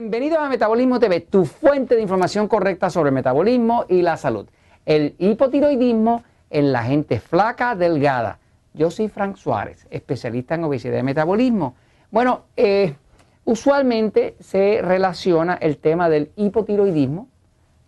Bienvenidos a Metabolismo TV, tu fuente de información correcta sobre el metabolismo y la salud. El hipotiroidismo en la gente flaca, delgada. Yo soy Frank Suárez, especialista en obesidad y metabolismo. Bueno, eh, usualmente se relaciona el tema del hipotiroidismo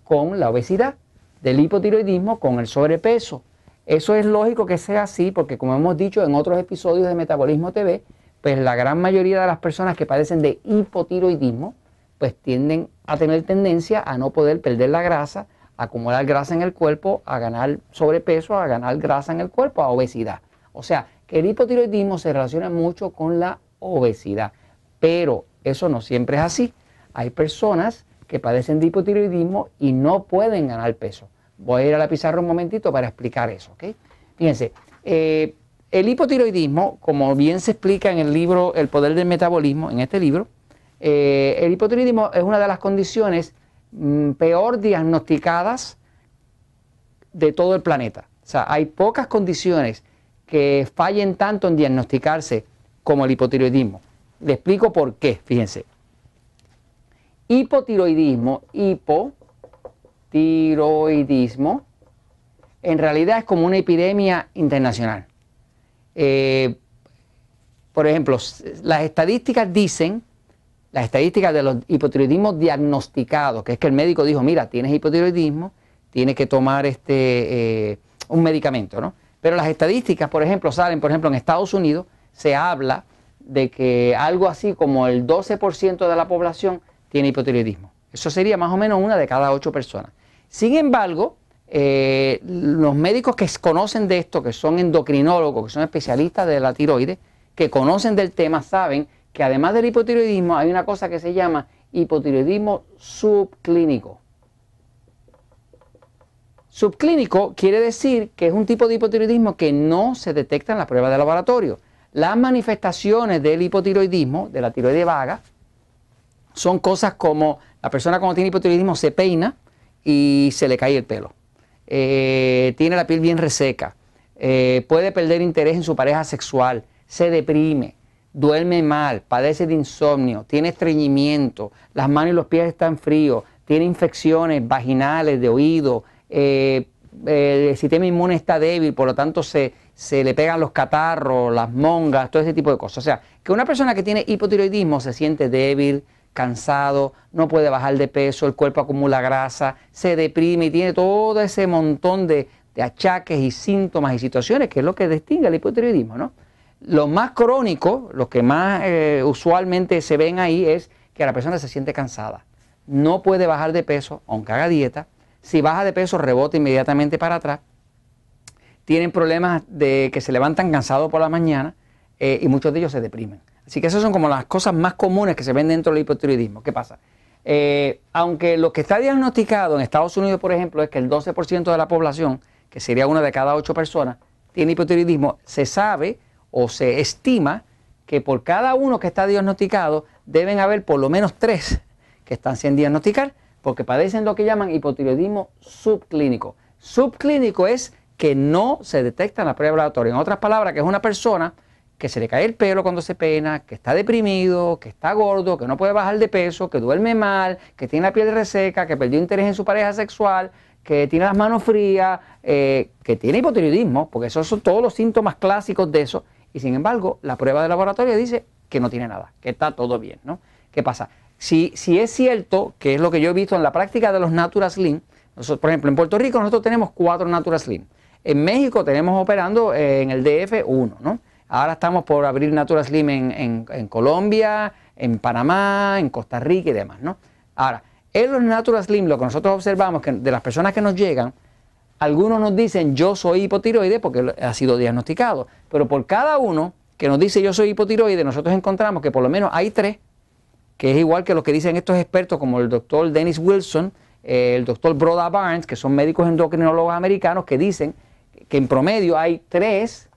con la obesidad, del hipotiroidismo con el sobrepeso. Eso es lógico que sea así porque como hemos dicho en otros episodios de Metabolismo TV, pues la gran mayoría de las personas que padecen de hipotiroidismo pues tienden a tener tendencia a no poder perder la grasa, acumular grasa en el cuerpo, a ganar sobrepeso, a ganar grasa en el cuerpo, a obesidad. O sea, que el hipotiroidismo se relaciona mucho con la obesidad, pero eso no siempre es así. Hay personas que padecen de hipotiroidismo y no pueden ganar peso. Voy a ir a la pizarra un momentito para explicar eso, Fíjense, eh, el hipotiroidismo, como bien se explica en el libro El poder del metabolismo, en este libro, eh, el hipotiroidismo es una de las condiciones mm, peor diagnosticadas de todo el planeta. O sea, hay pocas condiciones que fallen tanto en diagnosticarse como el hipotiroidismo. Le explico por qué, fíjense. Hipotiroidismo, hipotiroidismo, en realidad es como una epidemia internacional. Eh, por ejemplo, las estadísticas dicen las estadísticas de los hipotiroidismos diagnosticados, que es que el médico dijo, mira, tienes hipotiroidismo, tienes que tomar este, eh, un medicamento, ¿no? Pero las estadísticas, por ejemplo, salen, por ejemplo, en Estados Unidos se habla de que algo así como el 12% de la población tiene hipotiroidismo. Eso sería más o menos una de cada ocho personas. Sin embargo, eh, los médicos que conocen de esto, que son endocrinólogos, que son especialistas de la tiroides, que conocen del tema, saben que además del hipotiroidismo hay una cosa que se llama hipotiroidismo subclínico. Subclínico quiere decir que es un tipo de hipotiroidismo que no se detecta en las pruebas de laboratorio. Las manifestaciones del hipotiroidismo, de la tiroide vaga, son cosas como la persona cuando tiene hipotiroidismo se peina y se le cae el pelo. Eh, tiene la piel bien reseca, eh, puede perder interés en su pareja sexual, se deprime, duerme mal, padece de insomnio, tiene estreñimiento, las manos y los pies están fríos, tiene infecciones vaginales, de oído, eh, eh, el sistema inmune está débil, por lo tanto se, se le pegan los catarros, las mongas, todo ese tipo de cosas. O sea, que una persona que tiene hipotiroidismo se siente débil, cansado, no puede bajar de peso, el cuerpo acumula grasa, se deprime y tiene todo ese montón de, achaques y síntomas y situaciones que es lo que distingue el hipotiroidismo, ¿no? lo más crónico, lo que más eh, usualmente se ven ahí es que la persona se siente cansada. No puede bajar de peso, aunque haga dieta. Si baja de peso, rebota inmediatamente para atrás. Tienen problemas de que se levantan cansados por la mañana eh, y muchos de ellos se deprimen. Así que esas son como las cosas más comunes que se ven dentro del hipotiroidismo. ¿Qué pasa? Eh, aunque lo que está diagnosticado en Estados Unidos, por ejemplo, es que el 12% de la población, que sería una de cada ocho personas, tiene hipotiroidismo, se sabe o se estima que por cada uno que está diagnosticado deben haber por lo menos tres que están sin diagnosticar porque padecen lo que llaman hipotiroidismo subclínico. Subclínico es que no se detecta en la prueba laboratoria. En otras palabras, que es una persona que se le cae el pelo cuando se pena, que está deprimido, que está gordo, que no puede bajar de peso, que duerme mal, que tiene la piel reseca, que perdió interés en su pareja sexual, que tiene las manos frías, eh, que tiene hipotiroidismo, porque esos son todos los síntomas clásicos de eso, y sin embargo la prueba de laboratorio dice que no tiene nada, que está todo bien, ¿no? ¿Qué pasa? Si, si es cierto, que es lo que yo he visto en la práctica de los Natura Slim, nosotros, por ejemplo, en Puerto Rico nosotros tenemos cuatro Natura Slim, en México tenemos operando eh, en el DF uno, ¿no? Ahora estamos por abrir Natura Slim en, Colombia, en Panamá, en Costa Rica y demás, ¿no? Ahora, en los Natura Slim lo que nosotros observamos que de las personas que nos llegan, algunos nos dicen yo soy hipotiroide porque ha sido diagnosticado, pero por cada uno que nos dice yo soy hipotiroide, nosotros encontramos que por lo menos hay tres, que es igual que lo que dicen estos expertos como el doctor Dennis Wilson, eh, el doctor Broda Barnes, que son médicos endocrinólogos americanos, que dicen que en promedio hay tres,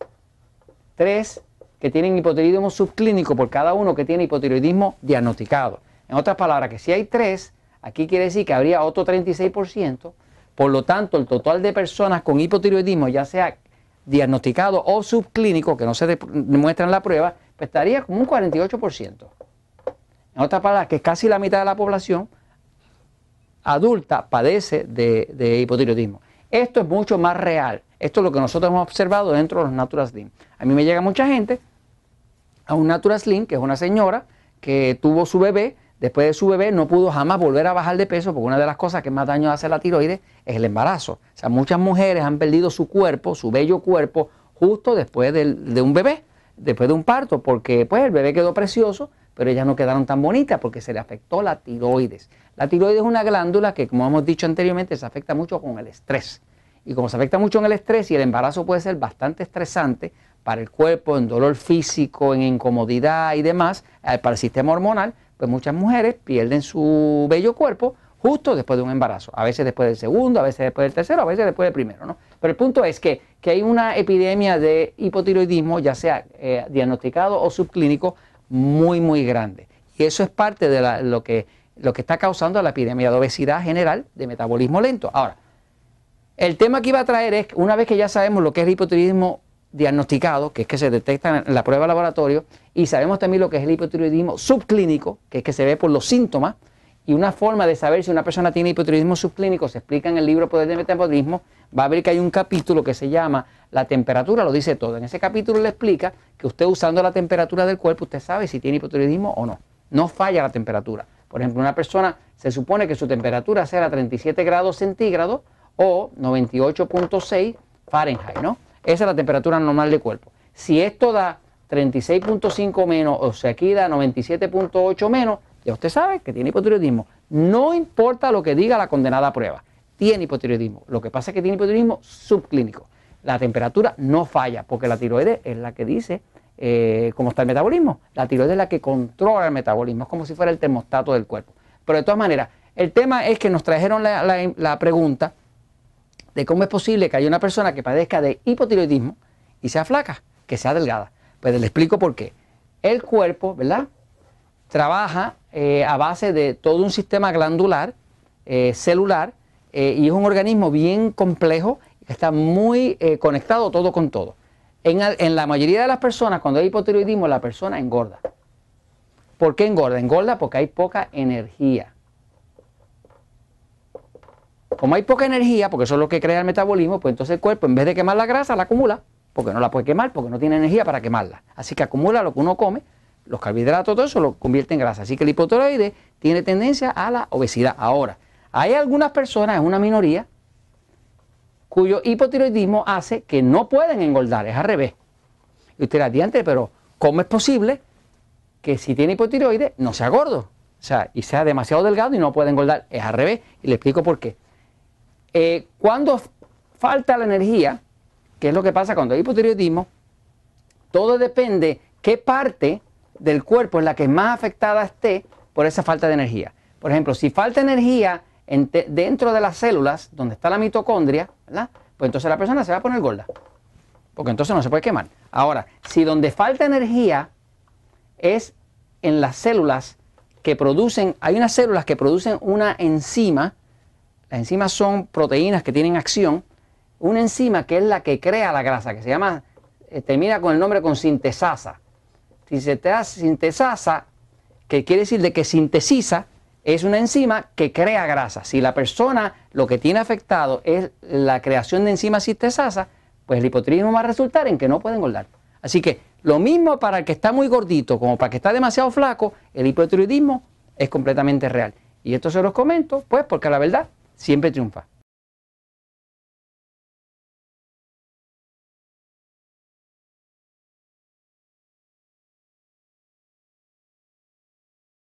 tres que tienen hipotiroidismo subclínico por cada uno que tiene hipotiroidismo diagnosticado. En otras palabras, que si hay tres, aquí quiere decir que habría otro 36% por lo tanto, el total de personas con hipotiroidismo, ya sea diagnosticado o subclínico, que no se demuestra en la prueba, pues estaría como un 48%. En otras palabras, que casi la mitad de la población adulta padece de, hipotiroidismo. Esto es mucho más real. Esto es lo que nosotros hemos observado dentro de los Natural Slim. A mí me llega mucha gente, a un Natural Slim, que es una señora que tuvo su bebé, Después de su bebé no pudo jamás volver a bajar de peso porque una de las cosas que más daño hace a la tiroides es el embarazo. O sea, muchas mujeres han perdido su cuerpo, su bello cuerpo, justo después de un bebé, después de un parto, porque pues el bebé quedó precioso, pero ellas no quedaron tan bonitas porque se le afectó la tiroides. La tiroides es una glándula que, como hemos dicho anteriormente, se afecta mucho con el estrés. Y como se afecta mucho en el estrés y el embarazo puede ser bastante estresante para el cuerpo, en dolor físico, en incomodidad y demás, eh, para el sistema hormonal, pues muchas mujeres pierden su bello cuerpo justo después de un embarazo, a veces después del segundo, a veces después del tercero, a veces después del primero, ¿no? Pero el punto es que, hay una epidemia de hipotiroidismo, ya sea eh, diagnosticado o subclínico, muy, muy grande. Y eso es parte de lo, que, lo que está causando la epidemia de obesidad general, de metabolismo lento. Ahora, el tema que iba a traer es, una vez que ya sabemos lo que es el hipotiroidismo diagnosticado que es que se detecta en la prueba de laboratorio, y sabemos también lo que es el hipotiroidismo subclínico, que es que se ve por los síntomas, y una forma de saber si una persona tiene hipotiroidismo subclínico se explica en el libro Poder de Metabolismo. Va a ver que hay un capítulo que se llama La temperatura lo dice todo. En ese capítulo le explica que usted usando la temperatura del cuerpo, usted sabe si tiene hipotiroidismo o no. No falla la temperatura. Por ejemplo, una persona se supone que su temperatura será 37 grados centígrados o 98.6 Fahrenheit, ¿no? Esa es la temperatura normal del cuerpo. Si esto da 36.5 menos, o sea, aquí da 97.8 menos, ya usted sabe que tiene hipotiroidismo. No importa lo que diga la condenada prueba, tiene hipotiroidismo. Lo que pasa es que tiene hipotiroidismo subclínico. La temperatura no falla, porque la tiroides es la que dice eh, cómo está el metabolismo. La tiroides es la que controla el metabolismo, es como si fuera el termostato del cuerpo. Pero de todas maneras, el tema es que nos trajeron la pregunta de cómo es posible que haya una persona que padezca de hipotiroidismo y sea flaca, que sea delgada. Pues le explico por qué. El cuerpo, ¿verdad? Trabaja eh, a base de todo un sistema glandular, eh, celular, eh, y es un organismo bien complejo está muy conectado todo con todo. En, en, la mayoría de las personas, cuando hay hipotiroidismo, la persona engorda. ¿Por qué engorda? Engorda porque hay poca energía. Como hay poca energía, porque eso es lo que crea el metabolismo, pues entonces el cuerpo en vez de quemar la grasa la acumula, porque no la puede quemar, porque no tiene energía para quemarla. Así que acumula lo que uno come, los carbohidratos, todo eso lo convierte en grasa. Así que el hipotiroide tiene tendencia a la obesidad. Ahora, hay algunas personas, es una minoría, cuyo hipotiroidismo hace que no pueden engordar, es al revés. Y usted dirá, diante, pero ¿cómo es posible que si tiene hipotiroide no sea gordo? O sea, y sea demasiado delgado y no puede engordar, es al revés. Y le explico por qué. Eh, cuando falta la energía, que es lo que pasa cuando hay hipotiroidismo, todo depende qué parte del cuerpo es la que más afectada esté por esa falta de energía. Por ejemplo, si falta energía dentro de las células, donde está la mitocondria, ¿verdad? pues entonces la persona se va a poner gorda, porque entonces no se puede quemar. Ahora, si donde falta energía es en las células que producen, hay unas células que producen una enzima, las enzimas son proteínas que tienen acción. Una enzima que es la que crea la grasa, que se llama, eh, termina con el nombre con sintesasa. Si se te Sintesasa, que quiere decir de que sintesiza, es una enzima que crea grasa. Si la persona lo que tiene afectado es la creación de enzimas sintesasa, pues el hipotiroidismo va a resultar en que no pueden engordar. Así que lo mismo para el que está muy gordito como para el que está demasiado flaco, el hipotiroidismo es completamente real. Y esto se los comento, pues porque la verdad siempre triunfa.